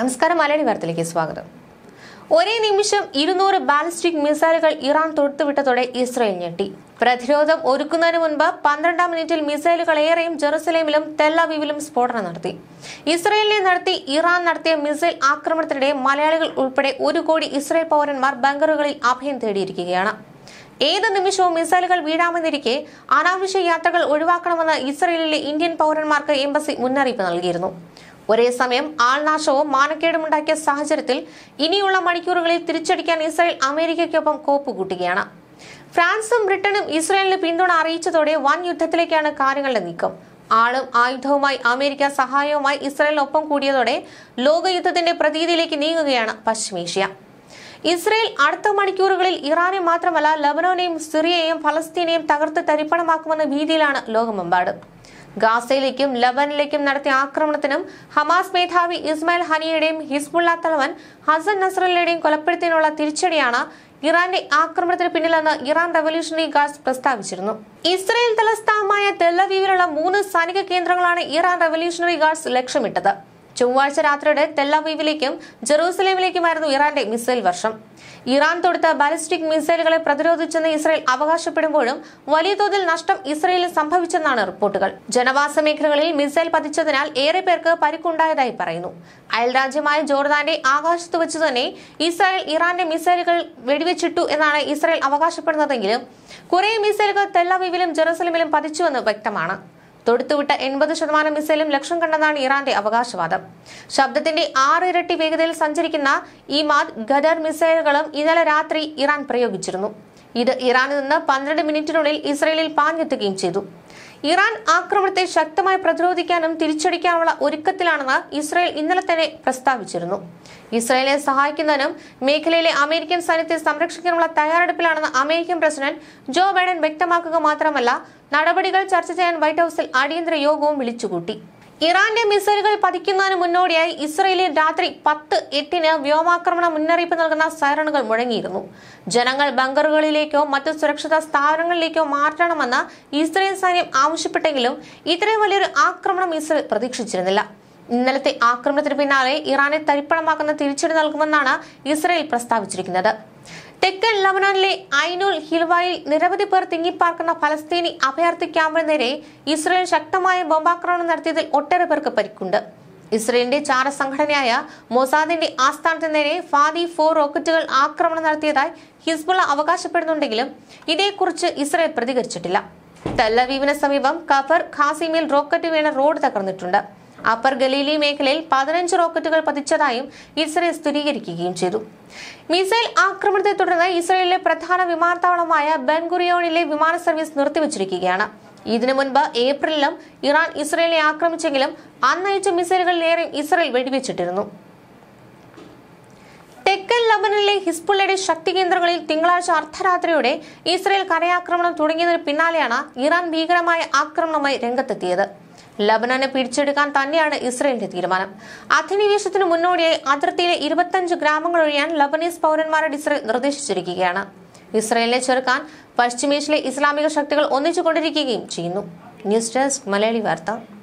നമസ്കാരം മലയാളി വാർത്തയിലേക്ക് സ്വാഗതം ഒരേ നിമിഷം ഇരുന്നൂറ് ബാലിസ്റ്റിക് മിസൈലുകൾ ഇറാൻ തൊടുത്തുവിട്ടതോടെ ഇസ്രയേൽ ഞെട്ടി പ്രതിരോധം ഒരുക്കുന്നതിന് മുൻപ് പന്ത്രണ്ടാം മിനിറ്റിൽ മിസൈലുകൾ ഏറെയും ജെറുസലേമിലും തെല്ലവീവിലും സ്ഫോടനം നടത്തി ഇസ്രയേലിനെ നടത്തി ഇറാൻ നടത്തിയ മിസൈൽ ആക്രമണത്തിനിടെ മലയാളികൾ ഉൾപ്പെടെ ഒരു കോടി ഇസ്രയേൽ പൗരന്മാർ ബങ്കറുകളിൽ അഭയം തേടിയിരിക്കുകയാണ് ഏത് നിമിഷവും മിസൈലുകൾ വീഴാമെന്നിരിക്കെ അനാവശ്യ യാത്രകൾ ഒഴിവാക്കണമെന്ന് ഇസ്രയേലിലെ ഇന്ത്യൻ പൗരന്മാർക്ക് എംബസി മുന്നറിയിപ്പ് നൽകിയിരുന്നു ഒരേ സമയം ആൾനാശവും മാനക്കേടുമുണ്ടാക്കിയ സാഹചര്യത്തിൽ ഇനിയുള്ള മണിക്കൂറുകളിൽ തിരിച്ചടിക്കാൻ ഇസ്രായേൽ അമേരിക്കയ്ക്കൊപ്പം കോപ്പുകൂട്ടുകയാണ് ഫ്രാൻസും ബ്രിട്ടനും ഇസ്രായേലിന് പിന്തുണ അറിയിച്ചതോടെ വൻ യുദ്ധത്തിലേക്കാണ് കാര്യങ്ങളുടെ നീക്കം ആളും ആയുധവുമായി അമേരിക്ക സഹായവുമായി ഇസ്രായേലിനൊപ്പം കൂടിയതോടെ ലോകയുദ്ധത്തിന്റെ പ്രതീതിയിലേക്ക് നീങ്ങുകയാണ് പശ്ചിമേഷ്യ ഇസ്രയേൽ അടുത്ത മണിക്കൂറുകളിൽ ഇറാനെ മാത്രമല്ല ലബനോനെയും സിറിയയെയും ഫലസ്തീനെയും തകർത്ത് തരിപ്പണമാക്കുമെന്ന ഭീതിയിലാണ് ലോകമെമ്പാടും ഗാസയിലേക്കും ലബനിലേക്കും നടത്തിയ ആക്രമണത്തിനും ഹമാസ് മേധാവി ഇസ്മായിൽ ഹനിയുടെയും ഹിസ്ബുള്ള തലവൻ ഹസൻ നസ്രലിയുടെയും കൊലപ്പെടുത്തിയതിനുള്ള തിരിച്ചടിയാണ് ഇറാന്റെ ആക്രമണത്തിന് പിന്നിലെന്ന് ഇറാൻ റവല്യൂഷണറി ഗാർഡ്സ് പ്രസ്താവിച്ചിരുന്നു ഇസ്രയേൽ തലസ്ഥാനമായ തെല്ലവീവിലുള്ള മൂന്ന് സൈനിക കേന്ദ്രങ്ങളാണ് ഇറാൻ റവല്യൂഷണറി ഗാർഡ്സ് ലക്ഷ്യമിട്ടത് ചൊവ്വാഴ്ച രാത്രിയുടെ തെല്ലാവീവിലേക്കും ജെറൂസലേമിലേക്കുമായിരുന്നു ഇറാന്റെ മിസൈൽ വർഷം ഇറാൻ തൊടുത്ത ബാലിസ്റ്റിക് മിസൈലുകളെ പ്രതിരോധിച്ചെന്ന് ഇസ്രയേൽ അവകാശപ്പെടുമ്പോഴും വലിയ തോതിൽ നഷ്ടം ഇസ്രയേലിൽ സംഭവിച്ചെന്നാണ് റിപ്പോർട്ടുകൾ ജനവാസ മേഖലകളിൽ മിസൈൽ പതിച്ചതിനാൽ ഏറെ പേർക്ക് പരിക്കുണ്ടായതായി പറയുന്നു അയൽരാജ്യമായ ജോർദാന്റെ ആകാശത്ത് വെച്ച് തന്നെ ഇസ്രായേൽ ഇറാന്റെ മിസൈലുകൾ വെടിവെച്ചിട്ടു എന്നാണ് ഇസ്രായേൽ അവകാശപ്പെടുന്നതെങ്കിലും കുറേ മിസൈലുകൾ തെല്ലാവീവിലും ജെറൂസലമിലും പതിച്ചുവെന്ന് വ്യക്തമാണ് തൊടുത്തുവിട്ട എൺപത് ശതമാനം മിസൈലും ലക്ഷ്യം കണ്ടെന്നാണ് ഇറാന്റെ അവകാശവാദം ശബ്ദത്തിന്റെ ആറ് ഇരട്ടി വേഗതയിൽ സഞ്ചരിക്കുന്ന ഇമാദ് ഖദർ മിസൈലുകളും ഇന്നലെ രാത്രി ഇറാൻ പ്രയോഗിച്ചിരുന്നു ഇത് ഇറാനിൽ നിന്ന് പന്ത്രണ്ട് മിനിറ്റിനുള്ളിൽ ഇസ്രയേലിൽ പാഞ്ഞെത്തുകയും ചെയ്തു ഇറാൻ ആക്രമണത്തെ ശക്തമായി പ്രതിരോധിക്കാനും തിരിച്ചടിക്കാനുള്ള ഒരുക്കത്തിലാണെന്ന് ഇസ്രായേൽ ഇന്നലെ തന്നെ പ്രസ്താവിച്ചിരുന്നു ഇസ്രായേലിനെ സഹായിക്കുന്നതിനും മേഖലയിലെ അമേരിക്കൻ സൈന്യത്തെ സംരക്ഷിക്കാനുള്ള തയ്യാറെടുപ്പിലാണെന്ന് അമേരിക്കൻ പ്രസിഡന്റ് ജോ ബൈഡൻ വ്യക്തമാക്കുക മാത്രമല്ല നടപടികൾ ചർച്ച ചെയ്യാൻ വൈറ്റ് ഹൌസിൽ അടിയന്തര യോഗവും വിളിച്ചുകൂട്ടി ഇറാന്റെ മിസൈലുകൾ പതിക്കുന്നതിന് മുന്നോടിയായി ഇസ്രയേലിൽ രാത്രി പത്ത് എട്ടിന് വ്യോമാക്രമണ മുന്നറിയിപ്പ് നൽകുന്ന സൈറണുകൾ മുഴങ്ങിയിരുന്നു ജനങ്ങൾ ബങ്കറുകളിലേക്കോ മറ്റ് സുരക്ഷിത സ്ഥാപനങ്ങളിലേക്കോ മാറ്റണമെന്ന് ഇസ്രയേൽ സൈന്യം ആവശ്യപ്പെട്ടെങ്കിലും ഇത്രയും വലിയൊരു ആക്രമണം ഇസ്രയേൽ പ്രതീക്ഷിച്ചിരുന്നില്ല ഇന്നലത്തെ ആക്രമണത്തിന് പിന്നാലെ ഇറാനെ തരിപ്പണമാക്കുന്ന തിരിച്ചടി നൽകുമെന്നാണ് ഇസ്രയേൽ പ്രസ്താവിച്ചിരിക്കുന്നത് തെക്കൻ ലബനാനിലെ ഐനുൽ ഹിൽവായിൽ നിരവധി പേർ തിങ്ങിപ്പാർക്കുന്ന ഫലസ്തീനി അഭയാർത്ഥി ക്യാമ്പിന് നേരെ ഇസ്രയേൽ ശക്തമായ ബോംബാക്രമണം നടത്തിയതിൽ ഒട്ടേറെ പേർക്ക് പരിക്കുണ്ട് ഇസ്രയേലിന്റെ ചാര സംഘടനയായ മൊസാദിന്റെ ആസ്ഥാനത്തിന് നേരെ ഫാദി ഫോർ റോക്കറ്റുകൾ ആക്രമണം നടത്തിയതായി ഹിസ്ബുള്ള അവകാശപ്പെടുന്നുണ്ടെങ്കിലും ഇതേക്കുറിച്ച് ഇസ്രയേൽ പ്രതികരിച്ചിട്ടില്ല തല്ലവീവിന് സമീപം കഫർ ഖാസിമിൽ റോക്കറ്റ് വീണ റോഡ് തകർന്നിട്ടുണ്ട് അപ്പർ ഗലീലി മേഖലയിൽ പതിനഞ്ച് റോക്കറ്റുകൾ പതിച്ചതായും ഇസ്രയേൽ സ്ഥിരീകരിക്കുകയും ചെയ്തു മിസൈൽ ആക്രമണത്തെ തുടർന്ന് ഇസ്രയേലിലെ പ്രധാന വിമാനത്താവളമായ ബെൻഗുറിയോണിലെ വിമാന സർവീസ് നിർത്തിവച്ചിരിക്കുകയാണ് ഇതിനു മുൻപ് ഏപ്രിലിലും ഇറാൻ ഇസ്രയേലിനെ ആക്രമിച്ചെങ്കിലും അന്നയച്ച മിസൈലുകളിലേറെ ഇസ്രയേൽ വെടിവെച്ചിട്ടിരുന്നു തെക്കൻ ലബനിലെ ഹിസ്ബുള്ളയുടെ ശക്തി കേന്ദ്രങ്ങളിൽ തിങ്കളാഴ്ച അർദ്ധരാത്രിയോടെ ഇസ്രയേൽ കരയാക്രമണം തുടങ്ങിയതിന് പിന്നാലെയാണ് ഇറാൻ ഭീകരമായ ആക്രമണവുമായി രംഗത്തെത്തിയത് ലബനനെ പിടിച്ചെടുക്കാൻ തന്നെയാണ് ഇസ്രയേലിന്റെ തീരുമാനം അധിനിവേശത്തിന് മുന്നോടിയായി അതിർത്തിയിലെ ഇരുപത്തിയഞ്ച് ഗ്രാമങ്ങൾ ഒഴിയാൻ ലബനീസ് പൗരന്മാരോട് ഇസ്രയേൽ നിർദ്ദേശിച്ചിരിക്കുകയാണ് ഇസ്രയേലിനെ ചെറുക്കാൻ പശ്ചിമേഷ്യയിലെ ഇസ്ലാമിക ശക്തികൾ ഒന്നിച്ചുകൊണ്ടിരിക്കുകയും ചെയ്യുന്നു ന്യൂസ് ഡെസ്ക് മലയാളി വാർത്ത